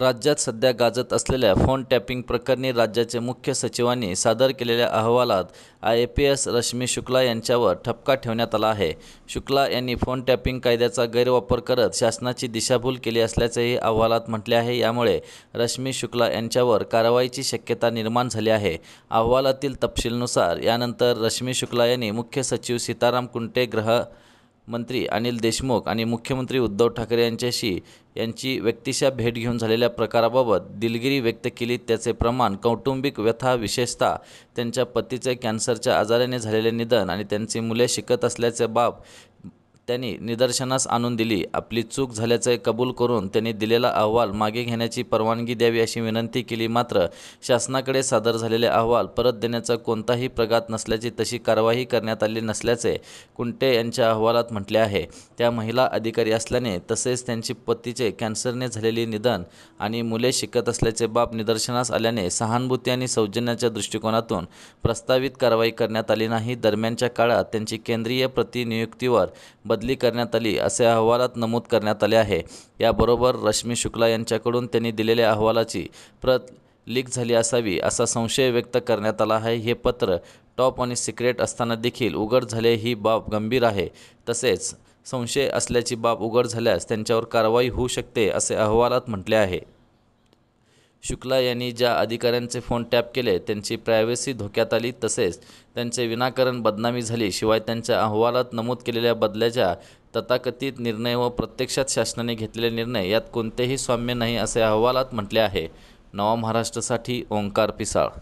राज्यात सध्या गाजत असलेल्या फोन टॅपिंग प्रकरणी राज्याचे मुख्य सचिवांनी सादर केलेल्या अहवालात I A P S Rashmi Shukla यांच्यावर ठपका ठेवण्यात आला आहे शुक्ला यांनी फोन टॅपिंग कायद्याचा गैरवापर करत शासनाची दिशाभूल केली असल्याचेही अहवालात म्हटले आहे यामुळे रश्मी शुक्ला यांच्यावर कारवाईची शक्यता निर्माण झाली आहे अहवालातील तपशीलनुसार यानंतर रश्मी शुक्ला यांनी मुख्य सचिव सीताराम कुंटे ग्रह मंत्री अनिल देशमुख आणि मुख्यमंत्री उद्धव ठाकरे यांच्याशी यांची व्यक्तिशा भेट घेऊन झालेल्या प्रकाराबाबत दिलगिरी व्यक्त केली त्याचे प्रमाण कौटुंबिक व्यथा विशेषतः त्यांच्या पतीचे कॅन्सरच्या आजाराने झालेले निधन आणि त्यांची मुले शिकत असल्याचे बाब त्यांनी निदर्शनास आणून दिली आपली चूक झाल्याचे कबूल करून त्यांनी दिलेला अहवाल मागे घेण्याची परवानगी द्यावी अशी विनंती केली मात्र शासनाकडे सादर झालेले अहवाल परत देण्याचा कोणताही प्रघात नसल्याची तशी कारवाई करण्यात आली नसल्याचे कुंटे यांच्या अहवालात म्हटले आहे त्या महिला अधिकारी असल्याने तसेच त्यांची पतीचे कॅन्सरने झालेली निधन आणि मुले शिकत असल्याचे बाब निदर्शनास आल्याने सहानुभूती आणि सौजन्याच्या दृष्टिकोनातून प्रस्तावित कारवाई करण्यात आली नाही दरम्यानच्या काळात त्यांची केंद्रीय प्रतिनियुक्तीवर बदली करण्यात आली असे अहवालात नमूद करण्यात आले आहे याबरोबर रश्मी शुक्ला यांच्याकडून त्यांनी दिलेल्या अहवालाची प्रत लीक झाली असावी असा संशय व्यक्त करण्यात आला आहे हे पत्र टॉप आणि सिक्रेट असताना देखील उघड झाले ही बाब गंभीर आहे तसेच संशय असल्याची बाब उघड झाल्यास त्यांच्यावर कारवाई होऊ शकते असे अहवालात म्हटले आहे शुक्ला यांनी ज्या अधिकाऱ्यांचे फोन टॅप केले त्यांची प्रायव्हसी धोक्यात आली तसेच त्यांचे विनाकारण बदनामी झाली शिवाय त्यांच्या अहवालात नमूद केलेल्या बदल्याच्या तथाकथित निर्णय व प्रत्यक्षात शासनाने घेतलेले निर्णय यात कोणतेही साम्य नाही असे अहवालात म्हटले आहे नवा महाराष्ट्रासाठी ओंकार पिसाळ